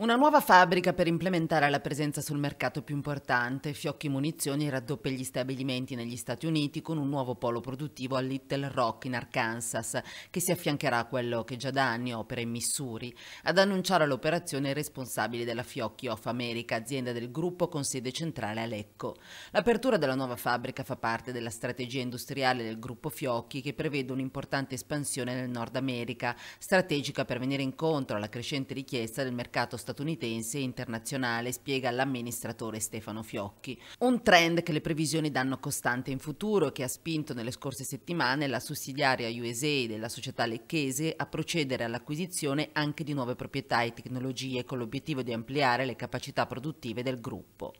Una nuova fabbrica per implementare la presenza sul mercato più importante. Fiocchi Munizioni raddoppia gli stabilimenti negli Stati Uniti con un nuovo polo produttivo a Little Rock in Arkansas che si affiancherà a quello che già da anni opera in Missouri. Ad annunciare l'operazione i responsabile della Fiocchi Off America, azienda del gruppo con sede centrale a Lecco. L'apertura della nuova fabbrica fa parte della strategia industriale del gruppo Fiocchi che prevede un'importante espansione nel Nord America, strategica per venire incontro alla crescente richiesta del mercato statunitense statunitense e internazionale, spiega l'amministratore Stefano Fiocchi. Un trend che le previsioni danno costante in futuro e che ha spinto nelle scorse settimane la sussidiaria USA della società lecchese a procedere all'acquisizione anche di nuove proprietà e tecnologie con l'obiettivo di ampliare le capacità produttive del gruppo.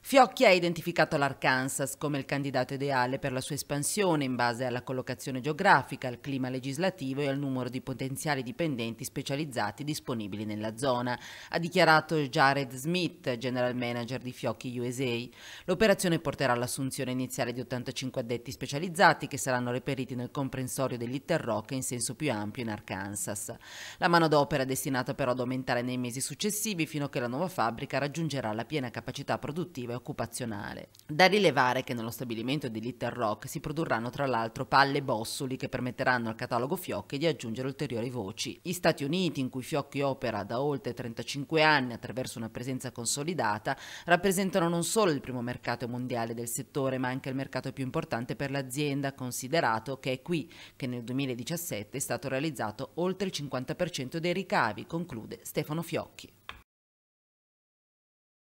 Fiocchi ha identificato l'Arkansas come il candidato ideale per la sua espansione in base alla collocazione geografica, al clima legislativo e al numero di potenziali dipendenti specializzati disponibili nella zona, ha dichiarato Jared Smith, general manager di Fiocchi USA. L'operazione porterà all'assunzione iniziale di 85 addetti specializzati che saranno reperiti nel comprensorio dell'Itter Rock in senso più ampio in Arkansas. La manodopera è destinata però ad aumentare nei mesi successivi fino a che la nuova fabbrica raggiungerà la piena capacità produttiva lavorativa e occupazionale. Da rilevare che nello stabilimento di Little Rock si produrranno tra l'altro palle bossoli che permetteranno al catalogo Fiocchi di aggiungere ulteriori voci. Gli Stati Uniti, in cui Fiocchi opera da oltre 35 anni attraverso una presenza consolidata, rappresentano non solo il primo mercato mondiale del settore, ma anche il mercato più importante per l'azienda, considerato che è qui che nel 2017 è stato realizzato oltre il 50% dei ricavi, conclude Stefano Fiocchi.